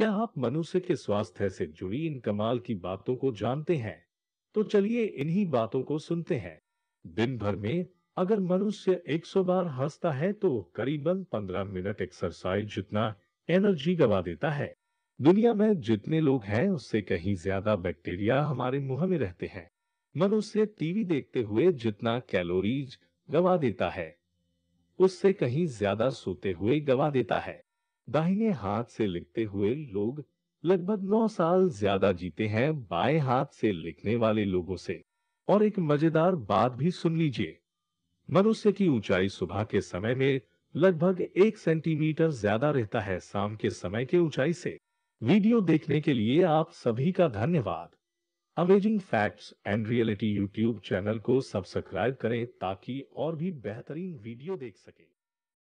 क्या आप मनुष्य के स्वास्थ्य से जुड़ी इन कमाल की बातों को जानते हैं तो चलिए इन्हीं बातों को सुनते हैं दिन भर में अगर मनुष्य 100 बार हंसता है तो करीबन 15 मिनट एक्सरसाइज जितना एनर्जी गवा देता है दुनिया में जितने लोग हैं उससे कहीं ज्यादा बैक्टीरिया हमारे मुंह में रहते हैं मनुष्य टीवी देखते हुए जितना कैलोरीज गवा देता है उससे कहीं ज्यादा सोते हुए गवा देता है दाहिने हाथ से लिखते हुए लोग लगभग नौ साल ज्यादा जीते हैं बाएं हाथ से लिखने वाले लोगों से और एक मजेदार बात भी सुन लीजिए मनुष्य की ऊंचाई सुबह के समय में लगभग एक सेंटीमीटर ज्यादा रहता है शाम के समय के ऊंचाई से वीडियो देखने के लिए आप सभी का धन्यवाद amazing facts and reality YouTube channel को सब्सक्राइब करें ताकि और भी बेहतरीन वीडियो देख सकें